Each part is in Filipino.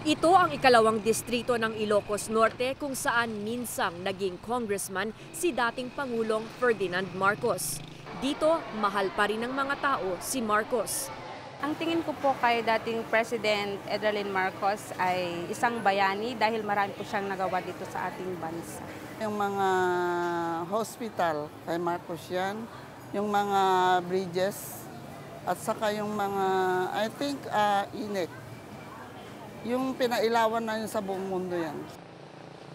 Ito ang ikalawang distrito ng Ilocos Norte kung saan minsang naging congressman si dating Pangulong Ferdinand Marcos. Dito, mahal pa rin ng mga tao si Marcos. Ang tingin ko po kay dating President Edralin Marcos ay isang bayani dahil marami po siyang nagawa dito sa ating bansa. Yung mga hospital kay Marcos yan, yung mga bridges, at saka yung mga, I think, uh, ah, INEC yung pinailawan na yun sa buong mundo yan.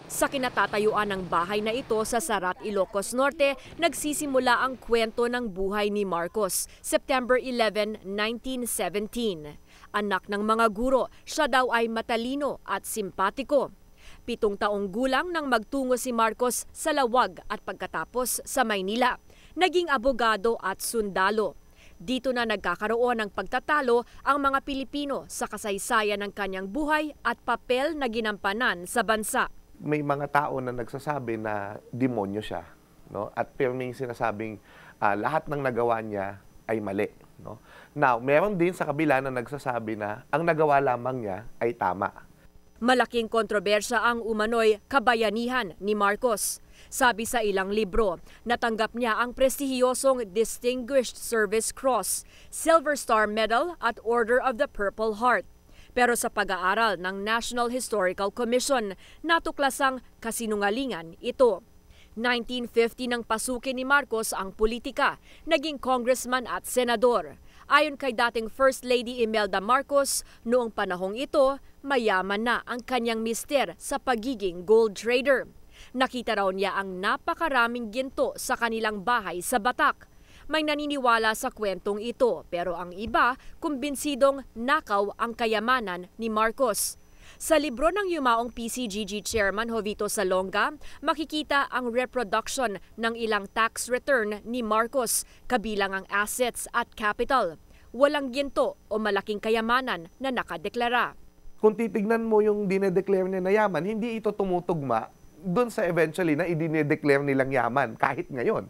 Sa kinatatayuan ng bahay na ito sa Sarat, Ilocos Norte, nagsisimula ang kwento ng buhay ni Marcos, September 11, 1917. Anak ng mga guro, siya daw ay matalino at simpatiko. Pitong taong gulang nang magtungo si Marcos sa Lawag at pagkatapos sa Maynila. Naging abogado at sundalo. Dito na nagkakaroon ng pagtatalo ang mga Pilipino sa kasaysayan ng kanyang buhay at papel na ginampanan sa bansa. May mga tao na nagsasabi na demonyo siya, no? At pirming sinasabing uh, lahat ng nagawa niya ay mali, no? Now, meron din sa kabila na nagsasabi na ang nagawa lamang niya ay tama. Malaking kontrobersya ang umano'y kabayanihan ni Marcos. Sabi sa ilang libro, natanggap niya ang prestihiyosong Distinguished Service Cross, Silver Star Medal at Order of the Purple Heart. Pero sa pag-aaral ng National Historical Commission, natuklasang kasinungalingan ito. 1950 nang pasukin ni Marcos ang politika, naging congressman at senador. Ayon kay dating First Lady Imelda Marcos, noong panahong ito, mayaman na ang kanyang mister sa pagiging gold trader. Nakita raw niya ang napakaraming ginto sa kanilang bahay sa Batak. May naniniwala sa kwentong ito pero ang iba kumbinsidong nakaw ang kayamanan ni Marcos. Sa libro ng yumaong PCGG Chairman Jovito Salonga, makikita ang reproduction ng ilang tax return ni Marcos kabilang ang assets at capital. Walang ginto o malaking kayamanan na nakadeklara kung titignan mo yung dinedeclare niya na yaman, hindi ito tumutugma doon sa eventually na idinedeclare nilang yaman kahit ngayon.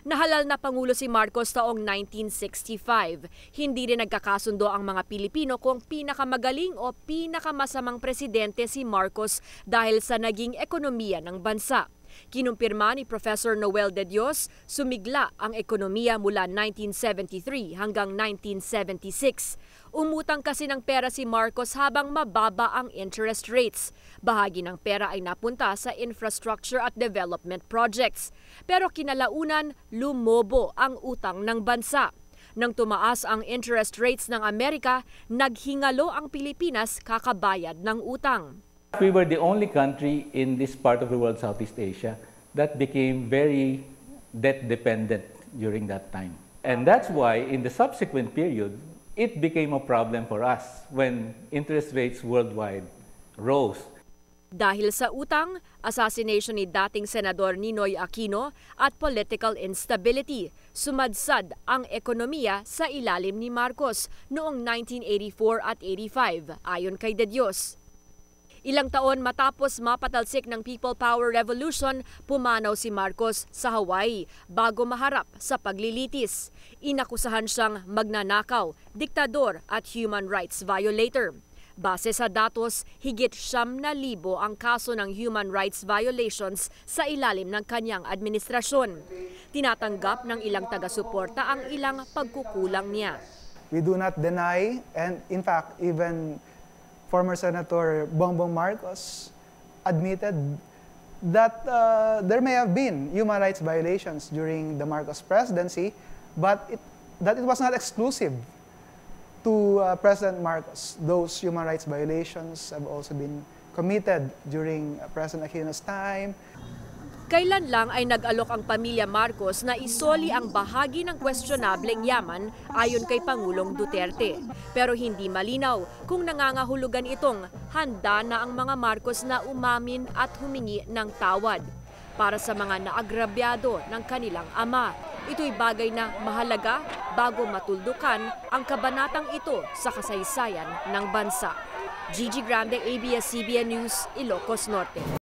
Nahalal na Pangulo si Marcos taong 1965. Hindi rin nagkakasundo ang mga Pilipino kung pinakamagaling o pinakamasamang presidente si Marcos dahil sa naging ekonomiya ng bansa. Kinumpirma ni Professor Noel De Dios, sumigla ang ekonomiya mula 1973 hanggang 1976. Umutang kasi ng pera si Marcos habang mababa ang interest rates. Bahagi ng pera ay napunta sa infrastructure at development projects. Pero kinalaunan, lumobo ang utang ng bansa. Nang tumaas ang interest rates ng Amerika, naghingalo ang Pilipinas kakabayad ng utang. We were the only country in this part of the world, Southeast Asia, that became very debt dependent during that time. And that's why in the subsequent period, it became a problem for us when interest rates worldwide rose. Dahil sa utang, assassination ni dating Senador Ninoy Aquino at political instability, sumadsad ang ekonomiya sa ilalim ni Marcos noong 1984 at 85 ayon kay De Dios. Ilang taon matapos mapatalsik ng People Power Revolution, pumanaw si Marcos sa Hawaii bago maharap sa paglilitis. Inakusahan siyang magnanakaw, diktador at human rights violator. Base sa datos, higit siyam na libo ang kaso ng human rights violations sa ilalim ng kanyang administrasyon. Tinatanggap ng ilang taga-suporta ang ilang pagkukulang niya. We do not deny and in fact even former Senator Bongbong Marcos admitted that uh, there may have been human rights violations during the Marcos presidency, but it, that it was not exclusive to uh, President Marcos. Those human rights violations have also been committed during uh, President Aquino's time. Kailan lang ay nag-alok ang pamilya Marcos na isoli ang bahagi ng questionableng yaman ayon kay Pangulong Duterte. Pero hindi malinaw kung nangangahulugan itong handa na ang mga Marcos na umamin at humingi ng tawad para sa mga naagrabyado ng kanilang ama. Ito'y bagay na mahalaga bago matuldukan ang kabanatang ito sa kasaysayan ng bansa. Gigi Grande, ABS-CBN News, Ilocos Norte.